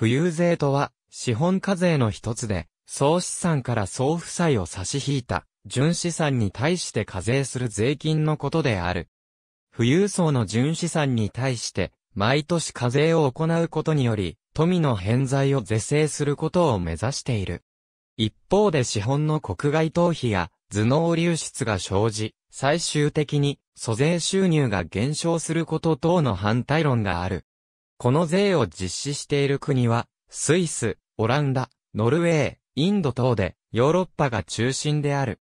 富裕税とは、資本課税の一つで、総資産から総負債を差し引いた、純資産に対して課税する税金のことである。富裕層の純資産に対して、毎年課税を行うことにより、富の偏在を是正することを目指している。一方で資本の国外逃避や頭脳流出が生じ、最終的に租税収入が減少すること等の反対論がある。この税を実施している国は、スイス、オランダ、ノルウェー、インド等で、ヨーロッパが中心である。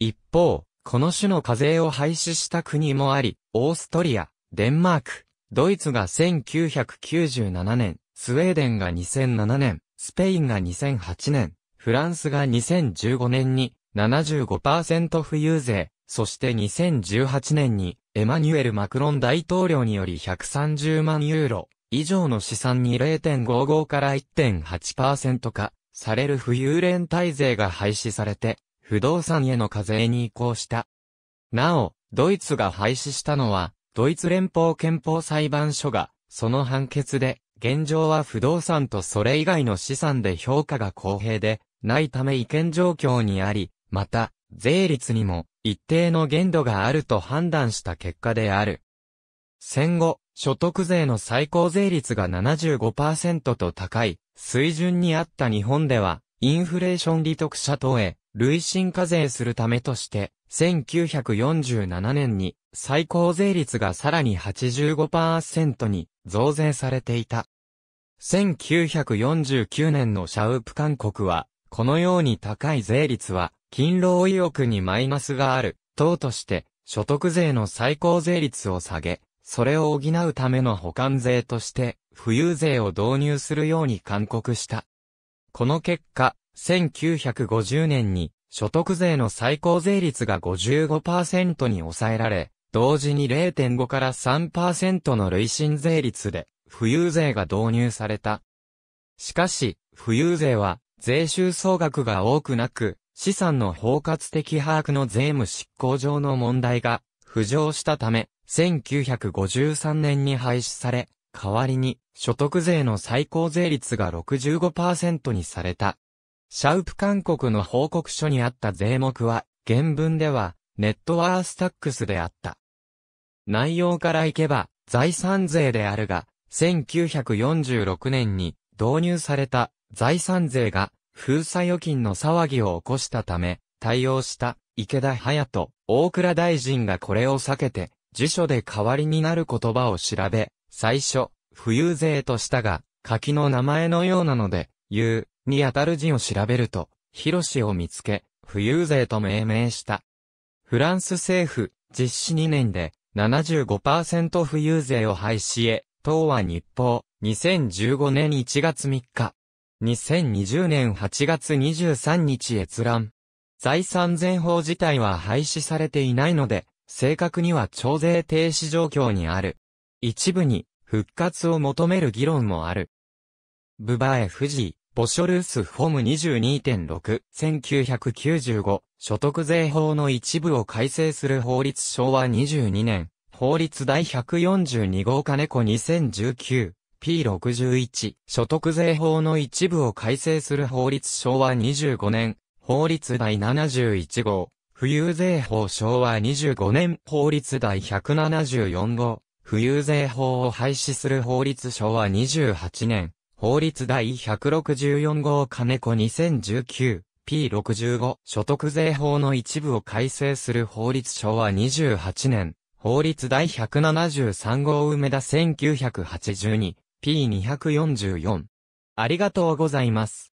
一方、この種の課税を廃止した国もあり、オーストリア、デンマーク、ドイツが1997年、スウェーデンが2007年、スペインが2008年、フランスが2015年に75%富裕税、そして2018年にエマニュエル・マクロン大統領により130万ユーロ以上の資産に0.55から1.8%化される浮遊連帯税が廃止されて、不動産への課税に移行した。なお、ドイツが廃止したのは、ドイツ連邦憲法裁判所が、その判決で、現状は不動産とそれ以外の資産で評価が公平で、ないため違憲状況にあり、また、税率にも、一定の限度があると判断した結果である。戦後、所得税の最高税率が75%と高い水準にあった日本では、インフレーション利得者等へ累進課税するためとして、1947年に最高税率がさらに85%に増税されていた。1949年のシャウプ韓国は、このように高い税率は勤労意欲にマイナスがある、党として、所得税の最高税率を下げ、それを補うための保管税として、富裕税を導入するように勧告した。この結果、1950年に所得税の最高税率が55%に抑えられ、同時に0.5から3%の累進税率で、富裕税が導入された。しかし、富裕税は、税収総額が多くなく、資産の包括的把握の税務執行上の問題が浮上したため、1953年に廃止され、代わりに所得税の最高税率が65%にされた。シャウプ勧告の報告書にあった税目は、原文では、ネットワースタックスであった。内容からいけば、財産税であるが、1946年に導入された財産税が封鎖預金の騒ぎを起こしたため、対応した池田隼人、大倉大臣がこれを避けて、辞書で代わりになる言葉を調べ、最初、浮遊税としたが、柿の名前のようなので、言う、にあたる字を調べると、広氏を見つけ、浮遊税と命名した。フランス政府、実施2年で、75%浮遊税を廃止へ、党は日報、2015年1月3日。2020年8月23日閲覧。財産税法自体は廃止されていないので、正確には徴税停止状況にある。一部に復活を求める議論もある。ブバエフジー、ボショルースフォム22.6、1995、所得税法の一部を改正する法律昭和22年、法律第142号金子2019、P61 所得税法の一部を改正する法律昭和25年法律第71号富裕税法昭和25年法律第174号富裕税法を廃止する法律昭和28年法律第164号金子 2019P65 所得税法の一部を改正する法律昭和28年法律第173号梅田1982 P244。ありがとうございます。